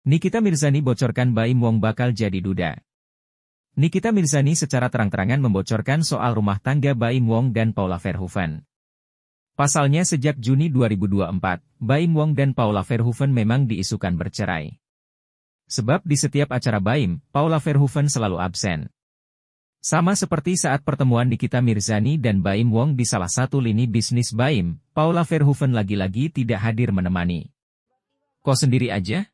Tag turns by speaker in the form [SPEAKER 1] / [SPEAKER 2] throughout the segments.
[SPEAKER 1] Nikita Mirzani bocorkan Baim Wong bakal jadi duda. Nikita Mirzani secara terang-terangan membocorkan soal rumah tangga Baim Wong dan Paula Verhoeven. Pasalnya sejak Juni 2024, Baim Wong dan Paula Verhoeven memang diisukan bercerai. Sebab di setiap acara Baim, Paula Verhoeven selalu absen. Sama seperti saat pertemuan Nikita Mirzani dan Baim Wong di salah satu lini bisnis Baim, Paula Verhoeven lagi-lagi tidak hadir menemani. Kok sendiri aja?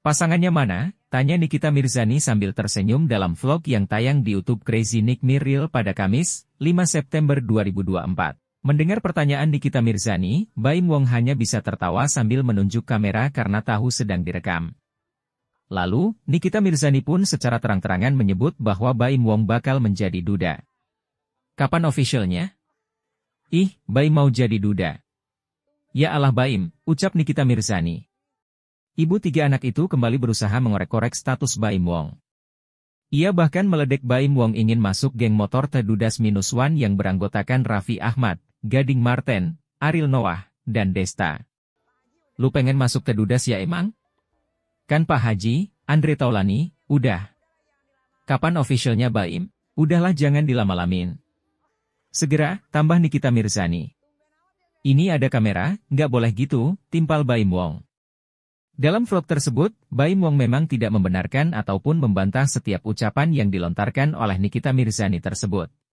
[SPEAKER 1] Pasangannya mana? Tanya Nikita Mirzani sambil tersenyum dalam vlog yang tayang di YouTube Crazy Nick Miril pada Kamis, 5 September 2024. Mendengar pertanyaan Nikita Mirzani, Baim Wong hanya bisa tertawa sambil menunjuk kamera karena tahu sedang direkam. Lalu, Nikita Mirzani pun secara terang-terangan menyebut bahwa Baim Wong bakal menjadi duda. Kapan officialnya? Ih, Baim mau jadi duda. Ya Allah Baim, ucap Nikita Mirzani. Ibu tiga anak itu kembali berusaha mengorek-korek status Baim Wong. Ia bahkan meledek Baim Wong ingin masuk geng motor Tedudas Minus One yang beranggotakan Raffi Ahmad, Gading Marten, Aril Noah, dan Desta. Lu pengen masuk Tedudas ya emang? Kan Pak Haji, Andre Taulani, udah. Kapan officialnya Baim? Udahlah jangan dilama-lamin. Segera, tambah Nikita Mirzani. Ini ada kamera, nggak boleh gitu, timpal Baim Wong. Dalam vlog tersebut, Bai Wong memang tidak membenarkan ataupun membantah setiap ucapan yang dilontarkan oleh Nikita Mirzani tersebut.